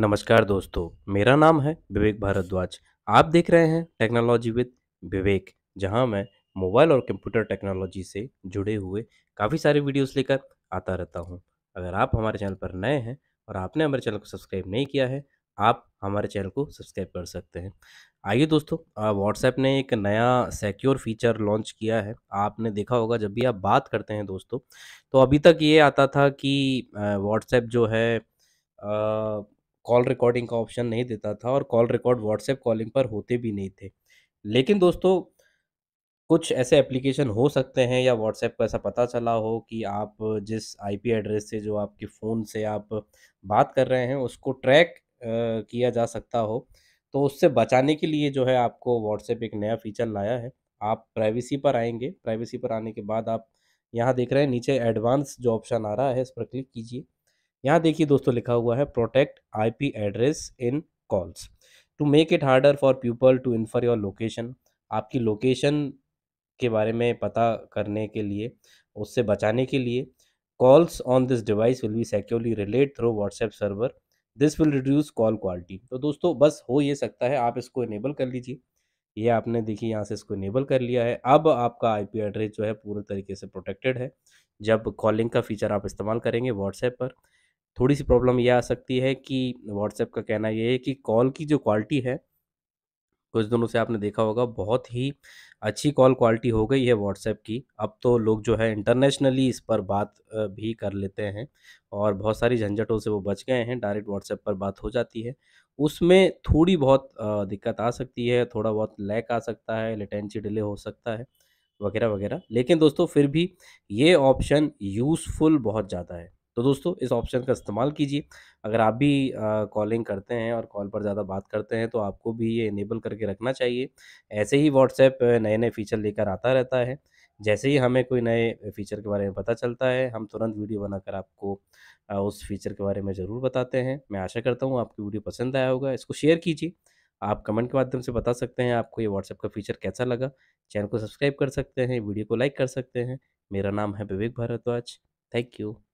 नमस्कार दोस्तों मेरा नाम है विवेक भारद्वाज आप देख रहे हैं टेक्नोलॉजी विद विवेक जहां मैं मोबाइल और कंप्यूटर टेक्नोलॉजी से जुड़े हुए काफ़ी सारे वीडियोस लेकर आता रहता हूं अगर आप हमारे चैनल पर नए हैं और आपने हमारे चैनल को सब्सक्राइब नहीं किया है आप हमारे चैनल को सब्सक्राइब कर सकते हैं आइए दोस्तों व्हाट्सएप ने एक नया सिक्योर फीचर लॉन्च किया है आपने देखा होगा जब भी आप बात करते हैं दोस्तों तो अभी तक ये आता था कि व्हाट्सएप जो है कॉल रिकॉर्डिंग का ऑप्शन नहीं देता था और कॉल रिकॉर्ड व्हाट्सएप कॉलिंग पर होते भी नहीं थे लेकिन दोस्तों कुछ ऐसे एप्लीकेशन हो सकते हैं या व्हाट्सएप को ऐसा पता चला हो कि आप जिस आईपी एड्रेस से जो आपके फ़ोन से आप बात कर रहे हैं उसको ट्रैक किया जा सकता हो तो उससे बचाने के लिए जो है आपको व्हाट्सएप एक नया फीचर लाया है आप प्राइवेसी पर आएंगे प्राइवेसी पर आने के बाद आप यहाँ देख रहे हैं नीचे एडवांस जो ऑप्शन आ रहा है इस पर क्लिक कीजिए यहाँ देखिए दोस्तों लिखा हुआ है protect IP address in calls to make it harder for people to infer your location आपकी लोकेशन के बारे में पता करने के लिए उससे बचाने के लिए calls on this device will be securely relayed through WhatsApp server this will reduce call quality तो दोस्तों बस हो ये सकता है आप इसको इनेबल कर लीजिए ये आपने देखिए यहाँ से इसको इनेबल कर लिया है अब आपका आईपी एड्रेस जो है पूरे तरीके से प्रोटेक्टेड है जब कॉलिंग का फीचर आप इस्तेमाल करेंगे व्हाट्सएप पर थोड़ी सी प्रॉब्लम ये आ सकती है कि व्हाट्सएप का कहना ये है कि कॉल की जो क्वालिटी है कुछ दिनों से आपने देखा होगा बहुत ही अच्छी कॉल क्वालिटी हो गई है व्हाट्सएप की अब तो लोग जो है इंटरनेशनली इस पर बात भी कर लेते हैं और बहुत सारी झंझटों से वो बच गए हैं डायरेक्ट व्हाट्सएप पर बात हो जाती है उसमें थोड़ी बहुत दिक्कत आ सकती है थोड़ा बहुत लैक आ सकता है लेटेंसी डिले हो सकता है वगैरह वगैरह लेकिन दोस्तों फिर भी ये ऑप्शन यूज़फुल बहुत ज़्यादा है तो दोस्तों इस ऑप्शन का इस्तेमाल कीजिए अगर आप भी कॉलिंग करते हैं और कॉल पर ज़्यादा बात करते हैं तो आपको भी ये इनेबल करके रखना चाहिए ऐसे ही व्हाट्सएप नए नए फ़ीचर लेकर आता रहता है जैसे ही हमें कोई नए फीचर के बारे में पता चलता है हम तुरंत वीडियो बनाकर आपको उस फीचर के बारे में ज़रूर बताते हैं मैं आशा करता हूँ आपकी वीडियो पसंद आया होगा इसको शेयर कीजिए आप कमेंट के माध्यम से बता सकते हैं आपको ये व्हाट्सएप का फीचर कैसा लगा चैनल को सब्सक्राइब कर सकते हैं वीडियो को लाइक कर सकते हैं मेरा नाम है विवेक भारद्वाज थैंक यू